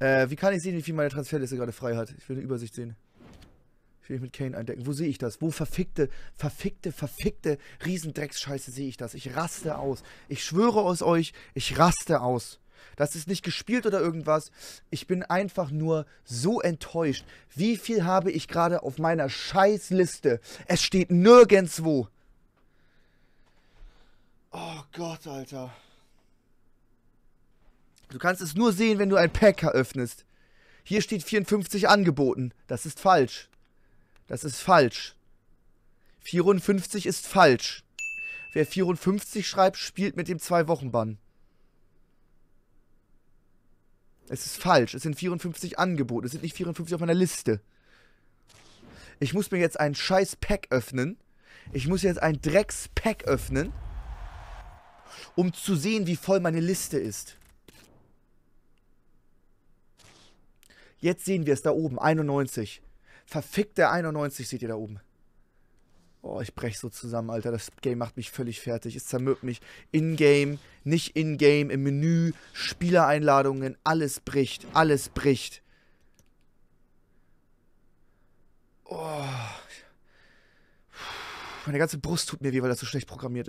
Äh, wie kann ich sehen, wie viel meine Transferliste gerade frei hat? Ich will eine Übersicht sehen. Ich will mich mit Kane eindecken. Wo sehe ich das? Wo verfickte, verfickte, verfickte Riesendrecksscheiße sehe ich das? Ich raste aus. Ich schwöre aus euch, ich raste aus. Das ist nicht gespielt oder irgendwas. Ich bin einfach nur so enttäuscht. Wie viel habe ich gerade auf meiner Scheißliste? Es steht nirgendwo. Oh Gott, Alter. Du kannst es nur sehen, wenn du ein Pack öffnest. Hier steht 54 angeboten. Das ist falsch. Das ist falsch. 54 ist falsch. Wer 54 schreibt, spielt mit dem Zwei-Wochen-Bann. Es ist falsch. Es sind 54 angeboten. Es sind nicht 54 auf meiner Liste. Ich muss mir jetzt ein scheiß Pack öffnen. Ich muss jetzt ein Drecks-Pack öffnen. Um zu sehen, wie voll meine Liste ist. Jetzt sehen wir es da oben, 91. Verfickte 91 seht ihr da oben. Oh, ich brech so zusammen, Alter. Das Game macht mich völlig fertig. Es zermürbt mich. In-game, nicht in-game, im Menü, Spielereinladungen, alles bricht. Alles bricht. Oh. Meine ganze Brust tut mir weh, weil das so schlecht programmiert ist.